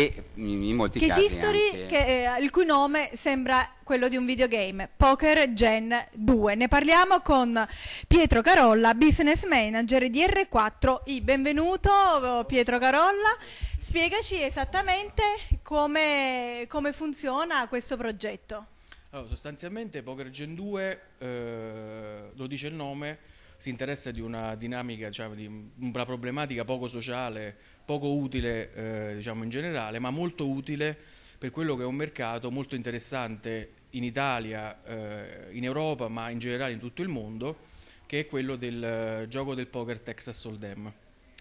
e in molti Case casi History, anche... che, eh, il cui nome sembra quello di un videogame, Poker Gen 2. Ne parliamo con Pietro Carolla, business manager di R4i. Benvenuto Pietro Carolla, spiegaci esattamente come, come funziona questo progetto. Allora, sostanzialmente Poker Gen 2, eh, lo dice il nome, si interessa di una dinamica, diciamo, di una problematica poco sociale, poco utile eh, diciamo in generale, ma molto utile per quello che è un mercato molto interessante in Italia, eh, in Europa, ma in generale in tutto il mondo, che è quello del eh, gioco del poker Texas Hold'em.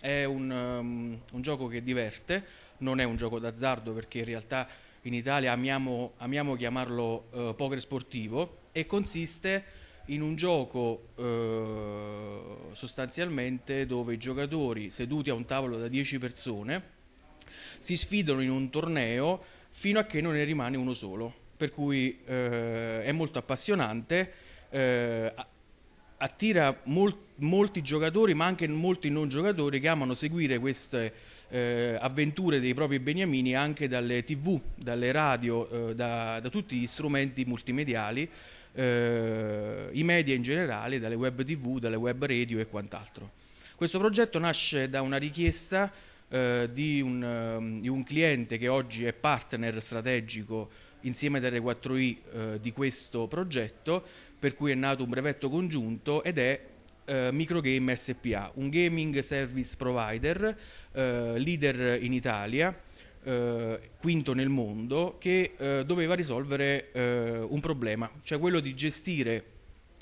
È un, um, un gioco che diverte, non è un gioco d'azzardo perché in realtà in Italia amiamo, amiamo chiamarlo eh, poker sportivo e consiste in un gioco eh, sostanzialmente dove i giocatori seduti a un tavolo da 10 persone si sfidano in un torneo fino a che non ne rimane uno solo, per cui eh, è molto appassionante, eh, attira mol- molti giocatori ma anche molti non giocatori che amano seguire queste eh, avventure dei propri beniamini anche dalle tv, dalle radio, eh, da, da, tutti gli strumenti multimediali eh, i media in generale, dalle web tv, dalle web radio e quant'altro. Questo progetto nasce da una richiesta eh, di, un, um, di, un, cliente che oggi è partner strategico insieme ad R4I eh, di questo progetto, per cui è nato un brevetto congiunto ed è eh, Microgame SPA, un gaming service provider eh, leader in Italia eh, quinto nel mondo, che eh, doveva risolvere eh, un problema, cioè quello di gestire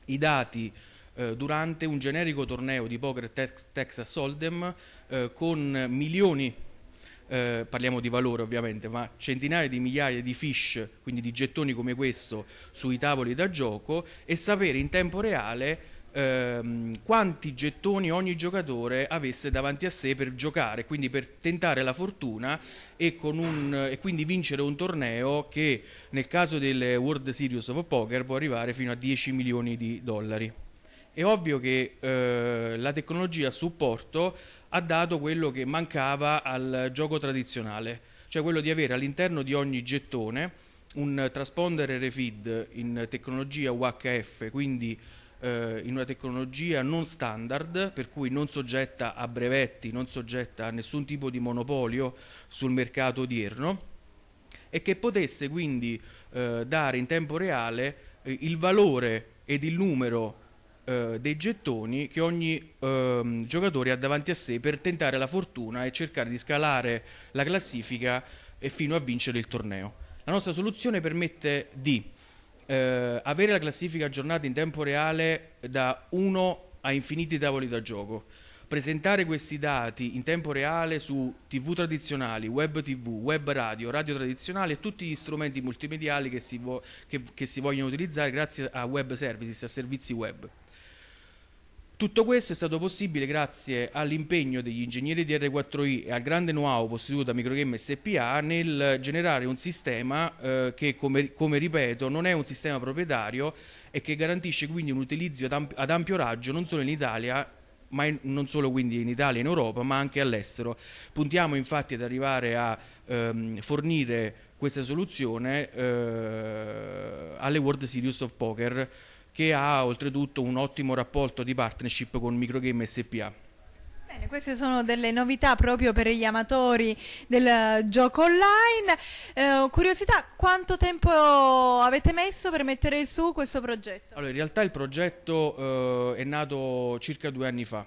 i dati eh, durante un generico torneo di poker tex- Texas Hold'em eh, con milioni eh, parliamo di valore ovviamente, ma centinaia di migliaia di fish, quindi di gettoni come questo, sui tavoli da gioco e sapere in tempo reale ehm, quanti gettoni ogni giocatore avesse davanti a sé per giocare, quindi per tentare la fortuna e, un, e quindi vincere un torneo che nel caso del World Series of Poker può arrivare fino a 10 milioni di dollari. È ovvio che eh, la tecnologia a supporto ha dato quello che mancava al gioco tradizionale, cioè quello di avere all'interno di ogni gettone un transponder RFID in tecnologia UHF, quindi eh, in una tecnologia non standard, per cui non soggetta a brevetti, non soggetta a nessun tipo di monopolio sul mercato odierno e che potesse quindi eh, dare in tempo reale eh, il valore ed il numero eh, dei gettoni che ogni ehm, giocatore ha davanti a sé per tentare la fortuna e cercare di scalare la classifica e fino a vincere il torneo. La nostra soluzione permette di eh, avere la classifica aggiornata in tempo reale da uno a infiniti tavoli da gioco, presentare questi dati in tempo reale su tv tradizionali, web tv, web radio, radio tradizionale e tutti gli strumenti multimediali che si, vo- che, che si vogliono utilizzare grazie a web services, a servizi web. Tutto questo è stato possibile grazie all'impegno degli ingegneri di R4I e al grande know-how posseduto da Microgame SPA nel generare un sistema eh, che, come, come, ripeto, non è un sistema proprietario e che garantisce quindi un utilizzo ad, ampio raggio non solo in Italia ma in, non solo quindi in Italia e in Europa, ma anche all'estero. Puntiamo infatti ad arrivare a ehm, fornire questa soluzione eh, alle World Series of Poker che ha oltretutto un ottimo rapporto di partnership con Microgame SPA. Bene, queste sono delle novità proprio per gli amatori del eh, gioco online. Eh, curiosità, quanto tempo avete messo per mettere su questo progetto? Allora, in realtà il progetto eh, è nato circa due anni fa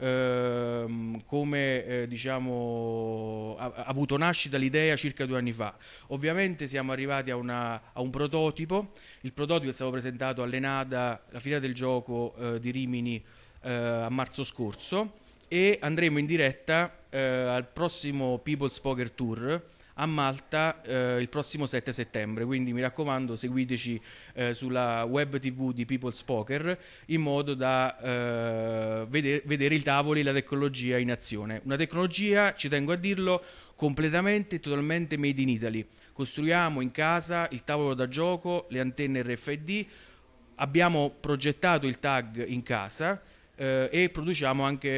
ehm, come eh, diciamo, ha, ha, avuto nascita l'idea circa due anni fa. Ovviamente siamo arrivati a, una, a, un prototipo, il prototipo è stato presentato all'Enada, la fiera del gioco eh, di Rimini eh, a marzo scorso e andremo in diretta eh, al prossimo People's Poker Tour a Malta eh, il prossimo 7 settembre, quindi mi raccomando seguiteci eh, sulla web tv di People's Poker in modo da eh, vedere, vedere i tavoli e la tecnologia in azione. Una tecnologia, ci tengo a dirlo, completamente e totalmente made in Italy. Costruiamo in casa il tavolo da gioco, le antenne RFID, abbiamo progettato il tag in casa eh, e produciamo anche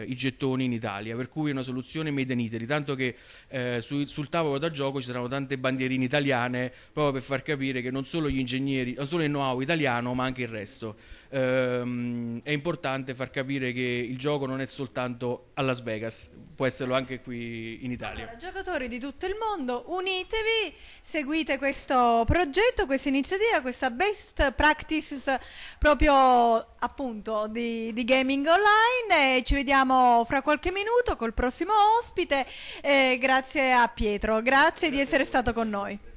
eh, i gettoni in Italia, per cui è una soluzione made in Italy, tanto che eh, su, sul tavolo da gioco ci saranno tante bandierine italiane proprio per far capire che non solo gli ingegneri, non solo il know-how italiano ma anche il resto. Ehm, è importante far capire che il gioco non è soltanto a Las Vegas, può esserlo anche qui in Italia. Allora, giocatori di tutto il mondo, unitevi, seguite questo progetto, questa iniziativa, questa best practices proprio appunto di, di, gaming online e ci vediamo fra qualche minuto col prossimo ospite eh, grazie a Pietro grazie, grazie di essere stato con noi